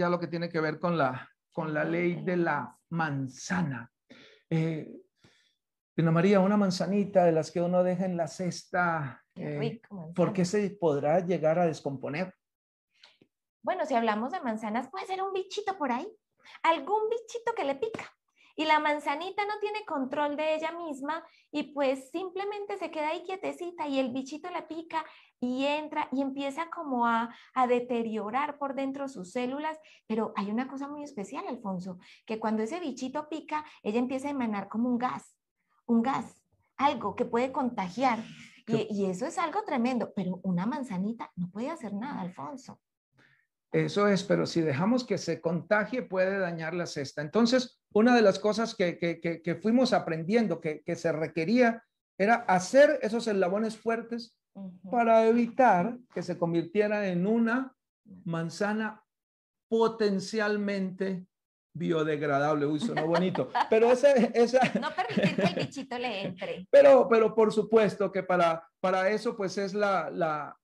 ya lo que tiene que ver con la, con la ley de la manzana. Eh, María, una manzanita de las que uno deja en la cesta, eh, ¿por qué se podrá llegar a descomponer? Bueno, si hablamos de manzanas, puede ser un bichito por ahí, algún bichito que le pica y la manzanita no tiene control de ella misma y pues simplemente se queda ahí quietecita y el bichito la pica y entra y empieza como a, a, deteriorar por dentro sus células. Pero hay una cosa muy especial, Alfonso, que cuando ese bichito pica, ella empieza a emanar como un gas, un gas, algo que puede contagiar. Y, y eso es algo tremendo, pero una manzanita no puede hacer nada, Alfonso. Eso es, pero si dejamos que se contagie puede dañar la cesta. Entonces, una de las cosas que, fuimos aprendiendo que, se requería era hacer esos eslabones fuertes para evitar que se convirtiera en una manzana potencialmente biodegradable, uy, sonó bonito, pero ese... No permitir que el bichito le entre. Pero, pero por supuesto que para, para eso pues es la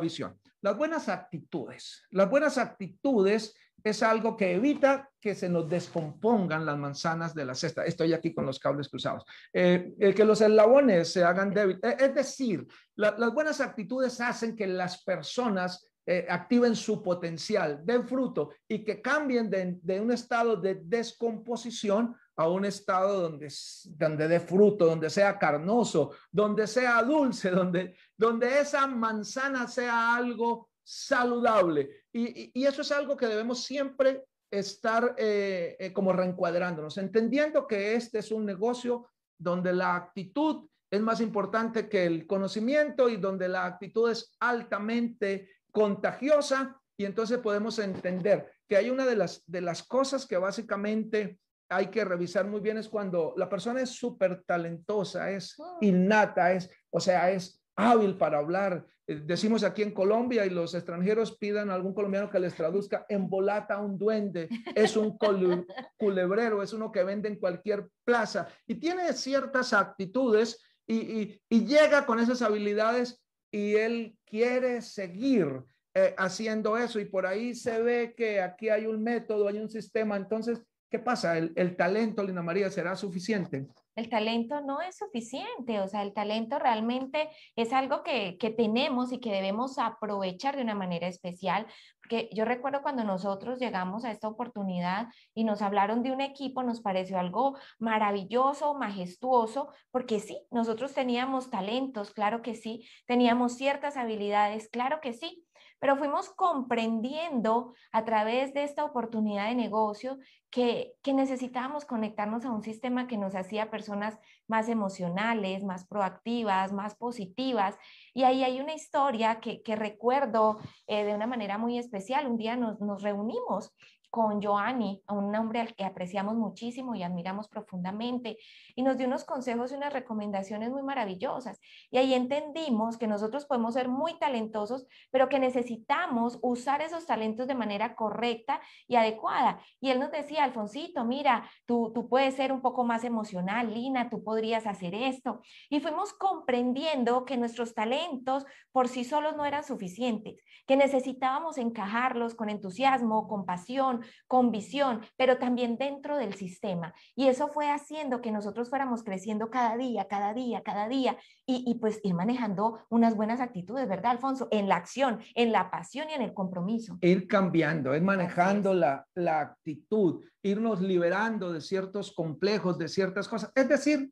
visión. Las buenas actitudes. Las buenas actitudes es algo que evita que se nos descompongan las manzanas de la cesta. Estoy aquí con los cables cruzados. Eh, eh, que los eslabones se hagan débiles. Eh, es decir, las buenas actitudes hacen que las personas eh, activen su potencial, den fruto y que cambien de, un estado de descomposición a un estado donde, donde dé fruto, donde sea carnoso, donde sea dulce, donde, donde esa manzana sea algo saludable. Y, eso es algo que debemos siempre estar eh, eh, como reencuadrándonos, entendiendo que este es un negocio donde la actitud es más importante que el conocimiento y donde la actitud es altamente contagiosa y entonces podemos entender que hay una de las, de las cosas que básicamente hay que revisar muy bien es cuando la persona es súper talentosa, es ah. innata, es, o sea, es hábil para hablar. Eh, decimos aquí en Colombia y los extranjeros pidan a algún colombiano que les traduzca, embolata a un duende, es un culebrero, es uno que vende en cualquier plaza y tiene ciertas actitudes y, y, y llega con esas habilidades y él quiere seguir eh, haciendo eso y por ahí se ve que aquí hay un método, hay un sistema, entonces ¿Qué pasa? ¿El, talento, Lina María, será suficiente? El talento no es suficiente, o sea, el talento realmente es algo que, que tenemos y que debemos aprovechar de una manera especial, porque yo recuerdo cuando nosotros llegamos a esta oportunidad y nos hablaron de un equipo, nos pareció algo maravilloso, majestuoso, porque sí, nosotros teníamos talentos, claro que sí, teníamos ciertas habilidades, claro que sí, pero fuimos comprendiendo a través de esta oportunidad de negocio que, que necesitábamos conectarnos a un sistema que nos hacía personas más emocionales, más proactivas, más positivas. Y ahí hay una historia que, recuerdo eh, de una manera muy especial. Un día nos, nos reunimos con Joanny, un hombre al que apreciamos muchísimo y admiramos profundamente, y nos dio unos consejos y unas recomendaciones muy maravillosas. Y ahí entendimos que nosotros podemos ser muy talentosos, pero que necesitamos usar esos talentos de manera correcta y adecuada. Y él nos decía, Alfonsito, mira, tú, tú puedes ser un poco más emocional, Lina, tú podrías hacer esto. Y fuimos comprendiendo que nuestros talentos por sí solos no eran suficientes, que necesitábamos encajarlos con entusiasmo, con pasión, con visión, pero también dentro del sistema. Y eso fue haciendo que nosotros fuéramos creciendo cada día, cada día, cada día, y, pues ir manejando unas buenas actitudes, ¿verdad, Alfonso? En la acción, en la pasión y en el compromiso. Ir cambiando, ir manejando la, actitud, irnos liberando de ciertos complejos, de ciertas cosas. Es decir,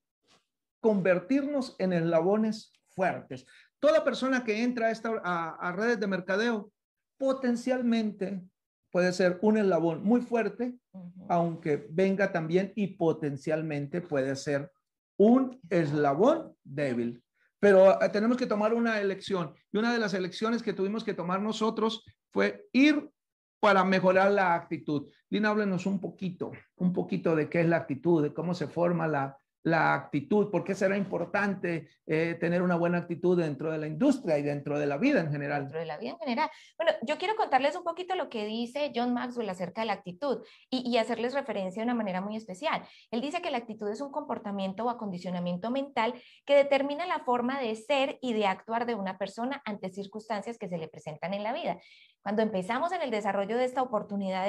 convertirnos en eslabones fuertes. Toda persona que entra a, esta, a redes de mercadeo potencialmente puede ser un eslabón muy fuerte, aunque venga también y potencialmente puede ser un eslabón débil. Pero eh, tenemos que tomar una elección y una de las elecciones que tuvimos que tomar nosotros fue ir para mejorar la actitud. Lina, háblenos un poquito, un poquito de qué es la actitud, de cómo se forma la, la actitud, por qué será importante eh, tener una buena actitud dentro de la industria y dentro de la vida en general. Dentro de la vida en general. Bueno, yo quiero contarles un poquito lo que dice John Maxwell acerca de la actitud y, y hacerles referencia de una manera muy especial. Él dice que la actitud es un comportamiento o acondicionamiento mental que determina la forma de ser y de actuar de una persona ante circunstancias que se le presentan en la vida. Cuando empezamos en el desarrollo de esta oportunidad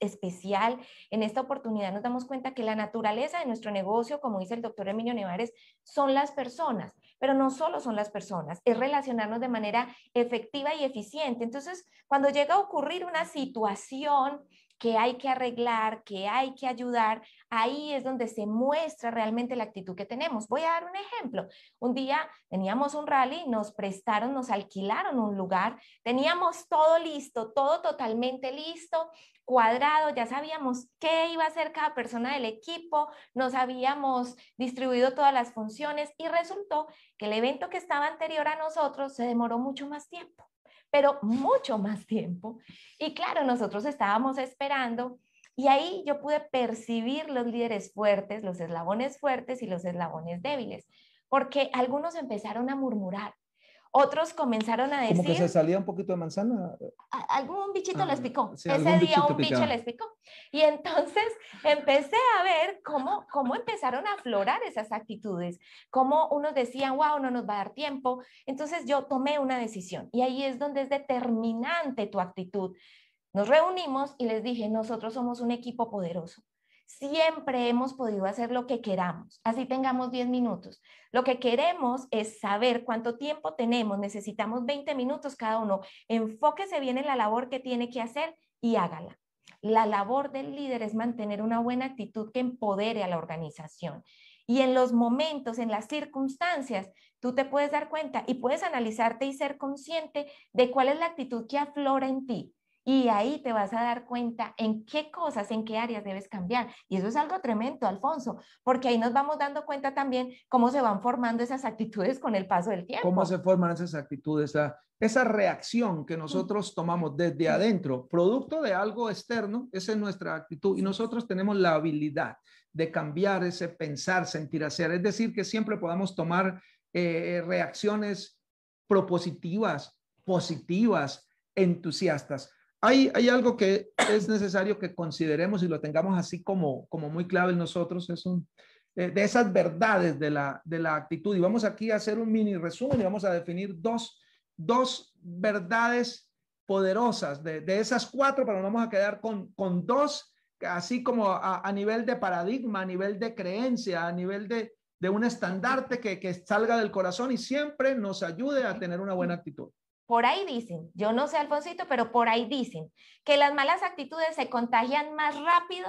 especial, en esta oportunidad nos damos cuenta que la naturaleza de nuestro negocio, como dice el doctor Emilio Nevares, son las personas, pero no solo son las personas, es relacionarnos de manera efectiva y eficiente. Entonces, cuando llega a ocurrir una situación que hay que arreglar, que hay que ayudar, ahí es donde se muestra realmente la actitud que tenemos. Voy a dar un ejemplo. Un día teníamos un rally, nos prestaron, nos alquilaron un lugar, teníamos todo listo, todo totalmente listo, cuadrado, ya sabíamos qué iba a hacer cada persona del equipo, nos habíamos distribuido todas las funciones y resultó que el evento que estaba anterior a nosotros se demoró mucho más tiempo pero mucho más tiempo. Y claro, nosotros estábamos esperando y ahí yo pude percibir los líderes fuertes, los eslabones fuertes y los eslabones débiles, porque algunos empezaron a murmurar, otros comenzaron a decir... Como que se salía un poquito de manzana. Algún bichito ah, les picó. Ese día un bicho les picó. Y entonces empecé a ver cómo, cómo empezaron a aflorar esas actitudes, cómo unos decían, wow, no nos va a dar tiempo. Entonces yo tomé una decisión y ahí es donde es determinante tu actitud. Nos reunimos y les dije, nosotros somos un equipo poderoso siempre hemos podido hacer lo que queramos, así tengamos 10 minutos. Lo que queremos es saber cuánto tiempo tenemos, necesitamos 20 minutos cada uno, enfóquese bien en la labor que tiene que hacer y hágala. La labor del líder es mantener una buena actitud que empodere a la organización. Y en los momentos, en las circunstancias, tú te puedes dar cuenta y puedes analizarte y ser consciente de cuál es la actitud que aflora en ti y ahí te vas a dar cuenta en qué cosas, en qué áreas debes cambiar. Y eso es algo tremendo, Alfonso, porque ahí nos vamos dando cuenta también cómo se van formando esas actitudes con el paso del tiempo. Cómo se forman esas actitudes, esa reacción que nosotros tomamos desde adentro, producto de algo externo, esa es nuestra actitud. Y nosotros tenemos la habilidad de cambiar ese pensar, sentir, hacer. Es decir, que siempre podamos tomar eh, reacciones propositivas, positivas, entusiastas. Hay, algo que es necesario que consideremos y lo tengamos así como, como muy clave en nosotros, es un, eh, de esas verdades de la, de la actitud. Y vamos aquí a hacer un mini resumen y vamos a definir dos, dos verdades poderosas de, esas cuatro, pero nos vamos a quedar con, dos, así como a, nivel de paradigma, a nivel de creencia, a nivel de, un estandarte que, salga del corazón y siempre nos ayude a tener una buena actitud. Por ahí dicen, yo no sé Alfonsito, pero por ahí dicen que las malas actitudes se contagian más rápido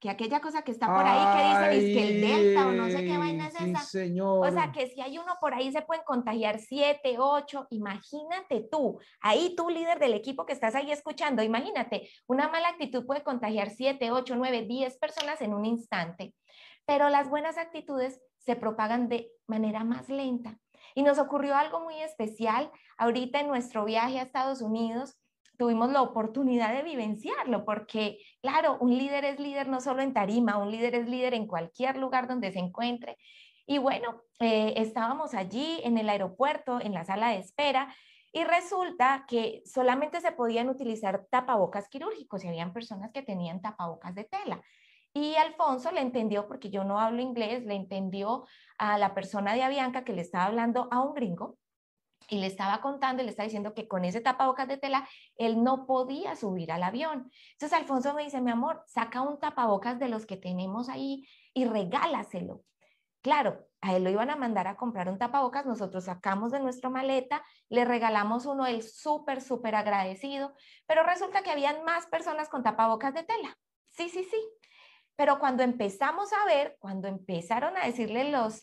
que aquella cosa que está por ahí que dicen, que el delta o no sé qué vaina es esa. O sea, que si hay uno por ahí se pueden contagiar siete, ocho, imagínate tú, ahí tú líder del equipo que estás ahí escuchando, imagínate, una mala actitud puede contagiar siete, ocho, nueve, diez personas en un instante, pero las buenas actitudes se propagan de manera más lenta. Y nos ocurrió algo muy especial. Ahorita en nuestro viaje a Estados Unidos tuvimos la oportunidad de vivenciarlo, porque claro, un líder es líder no solo en tarima, un líder es líder en cualquier lugar donde se encuentre. Y bueno, eh, estábamos allí en el aeropuerto, en la sala de espera, y resulta que solamente se podían utilizar tapabocas quirúrgicos y habían personas que tenían tapabocas de tela. Y Alfonso le entendió, porque yo no hablo inglés, le entendió a la persona de Avianca que le estaba hablando a un gringo y le estaba contando y le estaba diciendo que con ese tapabocas de tela él no podía subir al avión. Entonces Alfonso me dice, mi amor, saca un tapabocas de los que tenemos ahí y regálaselo. Claro, a él lo iban a mandar a comprar un tapabocas, nosotros sacamos de nuestra maleta, le regalamos uno, él súper, súper agradecido, pero resulta que habían más personas con tapabocas de tela. Sí, sí, sí. Pero cuando empezamos a ver, cuando empezaron a decirle los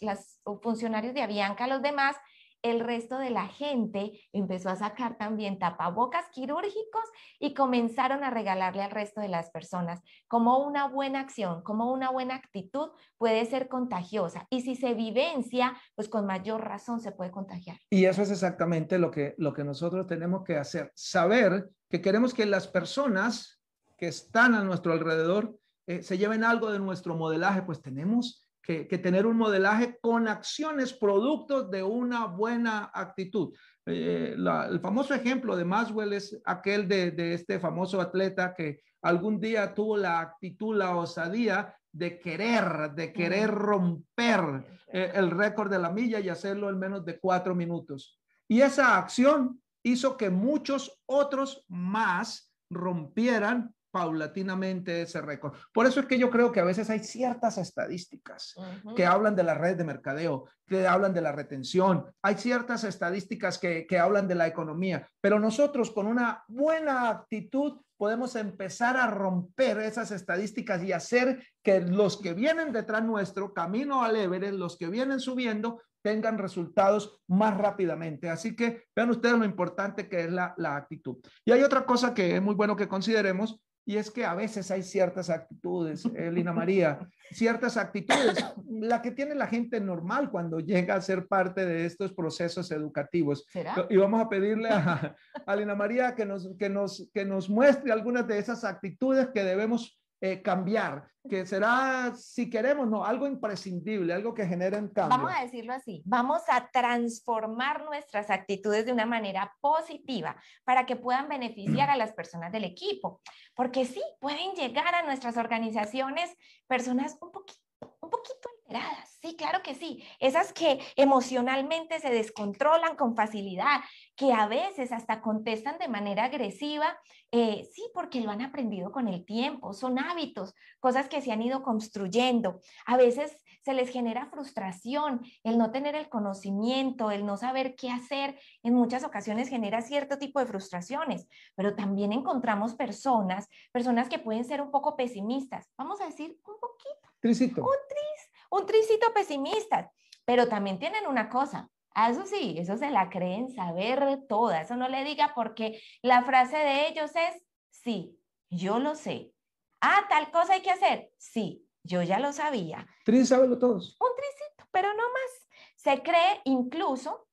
funcionarios de Avianca a los demás, el resto de la gente empezó a sacar también tapabocas quirúrgicos y comenzaron a regalarle al resto de las personas. Como una buena acción, como una buena actitud puede ser contagiosa y si se vivencia, pues con mayor razón se puede contagiar. Y eso es exactamente lo que, lo que nosotros tenemos que hacer, saber que queremos que las personas que están a nuestro alrededor eh, se lleven algo de nuestro modelaje, pues tenemos que, tener un modelaje con acciones, productos de una buena actitud. Eh, el famoso ejemplo de Maswell es aquel de, este famoso atleta que algún día tuvo la actitud, la osadía de querer, de querer romper eh, el récord de la milla y hacerlo en menos de cuatro minutos. Y esa acción hizo que muchos otros más rompieran paulatinamente ese récord. Por eso es que yo creo que a veces hay ciertas estadísticas que hablan de la red de mercadeo, que hablan de la retención, hay ciertas estadísticas que, que hablan de la economía, pero nosotros con una buena actitud podemos empezar a romper esas estadísticas y hacer que los que vienen detrás nuestro, camino al Everest, los que vienen subiendo, tengan resultados más rápidamente. Así que vean ustedes lo importante que es la, la actitud. Y hay otra cosa que es muy bueno que consideremos, y es que a veces hay ciertas actitudes, eh, Lina María, ciertas actitudes, la que tiene la gente normal cuando llega a ser parte de estos procesos educativos. Y vamos a pedirle a, Lina María que nos, que, nos, que nos muestre algunas de esas actitudes que debemos eh, cambiar, que será, si queremos, no, algo imprescindible, algo que genere un cambio. Vamos a decirlo así, vamos a transformar nuestras actitudes de una manera positiva para que puedan beneficiar a las personas del equipo, porque sí, pueden llegar a nuestras organizaciones personas un poquito, un poquito alteradas Sí, claro que sí. Esas que emocionalmente se descontrolan con facilidad, que a veces hasta contestan de manera agresiva, eh, sí, porque lo han aprendido con el tiempo, son hábitos, cosas que se han ido construyendo. A veces se les genera frustración, el no tener el conocimiento, el no saber qué hacer, en muchas ocasiones genera cierto tipo de frustraciones, pero también encontramos personas, personas que pueden ser un poco pesimistas, vamos a decir un poquito, Trisito. un triste un tricito pesimistas, pero también tienen una cosa. eso sí, eso se la creen saber toda. Eso no le diga porque la frase de ellos es, sí, yo lo sé. Ah, tal cosa hay que hacer. Sí, yo ya lo sabía. Tris, sabelo todos. Un tricito, pero no más. Se cree incluso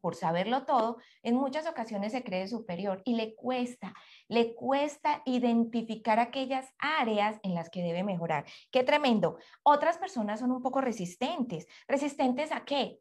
por saberlo todo, en muchas ocasiones se cree superior y le cuesta, le cuesta identificar aquellas áreas en las que debe mejorar. Qué tremendo. Otras personas son un poco resistentes. ¿Resistentes a qué?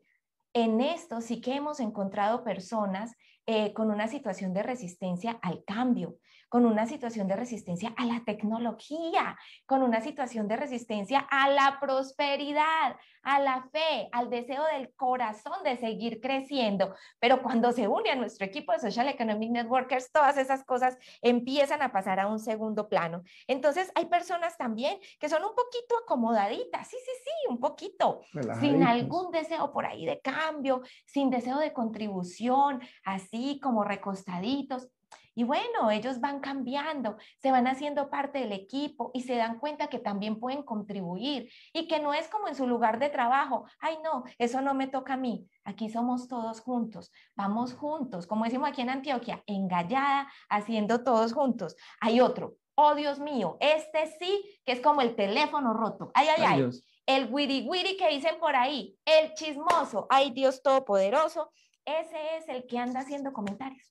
En esto sí que hemos encontrado personas eh, con una situación de resistencia al cambio, con una situación de resistencia a la tecnología, con una situación de resistencia a la prosperidad, a la fe, al deseo del corazón de seguir creciendo. Pero cuando se une a nuestro equipo de Social Economic Networkers, todas esas cosas empiezan a pasar a un segundo plano. Entonces hay personas también que son un poquito acomodaditas, sí, sí, sí, un poquito, sin algún deseo por ahí de cambio, sin deseo de contribución, así como recostaditos. Y bueno, ellos van cambiando, se van haciendo parte del equipo y se dan cuenta que también pueden contribuir y que no es como en su lugar de trabajo, ay no, eso no me toca a mí, aquí somos todos juntos, vamos juntos, como decimos aquí en Antioquia, engallada, haciendo todos juntos. Hay otro, oh Dios mío, este sí que es como el teléfono roto, ay, ay, ay, el wiri wiri que dicen por ahí, el chismoso, ay Dios todopoderoso, ese es el que anda haciendo comentarios.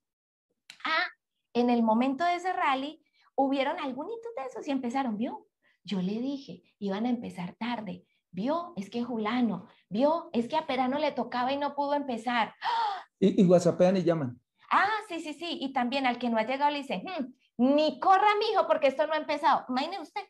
Ah, en el momento de ese rally, hubieron algunos de esos y empezaron, vio, yo le dije, iban a empezar tarde, vio, es que Julano, vio, es que a Perano le tocaba y no pudo empezar. ¡Ah! Y, y whatsappean y llaman. Ah, sí, sí, sí, y también al que no ha llegado le dicen, hmm, ni corra, mijo, porque esto no ha empezado. Imagine usted.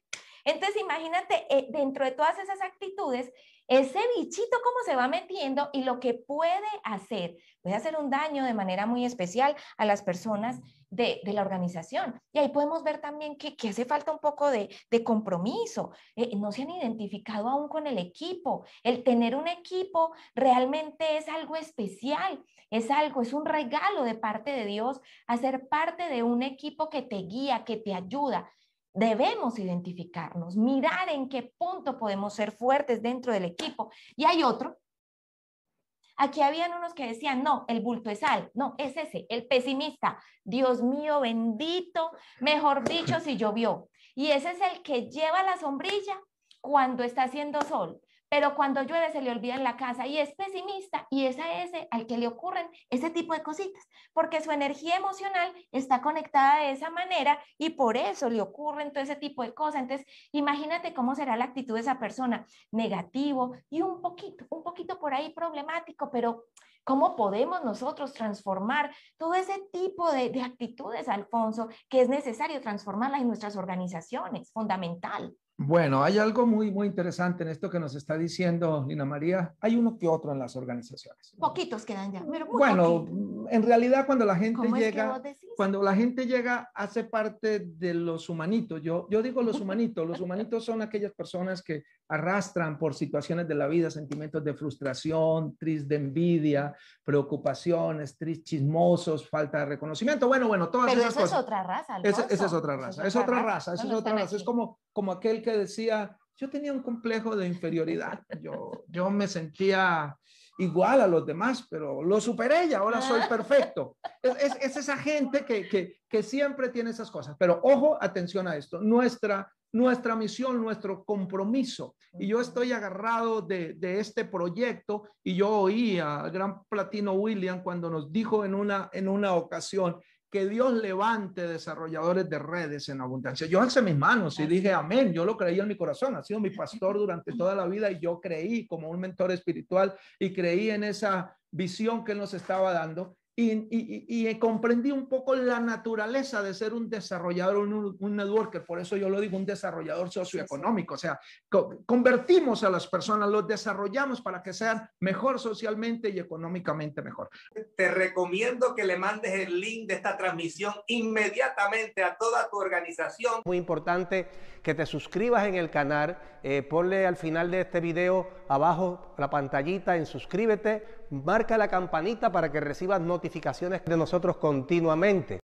Entonces, imagínate, eh, dentro de todas esas actitudes, ese bichito cómo se va metiendo y lo que puede hacer, puede hacer un daño de manera muy especial a las personas de, la organización. Y ahí podemos ver también que, hace falta un poco de, compromiso. Eh, no se han identificado aún con el equipo. El tener un equipo realmente es algo especial, es algo, es un regalo de parte de Dios, hacer parte de un equipo que te guía, que te ayuda debemos identificarnos, mirar en qué punto podemos ser fuertes dentro del equipo. Y hay otro. Aquí habían unos que decían, no, el bulto es sal, no, es ese, el pesimista. Dios mío, bendito, mejor dicho, si llovió. Y ese es el que lleva la sombrilla cuando está haciendo sol pero cuando llueve se le olvida en la casa y es pesimista y es a ese al que le ocurren ese tipo de cositas, porque su energía emocional está conectada de esa manera y por eso le ocurren todo ese tipo de cosas. Entonces, imagínate cómo será la actitud de esa persona, negativo y un poquito, un poquito por ahí problemático, pero ¿Cómo podemos nosotros transformar todo ese tipo de, de actitudes, Alfonso, que es necesario transformarlas en nuestras organizaciones? Fundamental. Bueno, hay algo muy, muy interesante en esto que nos está diciendo Nina María. Hay uno que otro en las organizaciones. Poquitos quedan ya, pero Bueno, en realidad cuando la gente llega, cuando la gente llega, hace parte de los humanitos. Yo, yo digo los humanitos. los humanitos son aquellas personas que arrastran por situaciones de la vida sentimientos de frustración, triste, de envidia, preocupaciones, tris chismosos, falta de reconocimiento. Bueno, bueno, todas esas eso cosas. Es Esa, es otra raza. Es otra raza. Esa es otra raza. Es, otra raza. es como, como aquel que decía, yo tenía un complejo de inferioridad, yo, yo me sentía igual a los demás, pero lo superé y ahora soy ah. perfecto. Es, es, esa gente que, que, que, siempre tiene esas cosas, pero ojo, atención a esto, nuestra, nuestra misión, nuestro compromiso. Y yo estoy agarrado de, de este proyecto y yo oí al gran Platino William cuando nos dijo en una, en una ocasión, que Dios levante desarrolladores de redes en abundancia. Yo alcé mis manos y dije amén. Yo lo creí en mi corazón. Ha sido mi pastor durante toda la vida y yo creí como un mentor espiritual y creí en esa visión que él nos estaba dando y, comprendí un poco la naturaleza de ser un desarrollador, un, networker, por eso yo lo digo, un desarrollador socioeconómico, o sea, convertimos a las personas, los desarrollamos para que sean mejor socialmente y económicamente mejor. Te recomiendo que le mandes el link de esta transmisión inmediatamente a toda tu organización. Muy importante que te suscribas en el canal, eh, ponle al final de este video abajo la pantallita en suscríbete, marca la campanita para que recibas notificaciones de nosotros continuamente.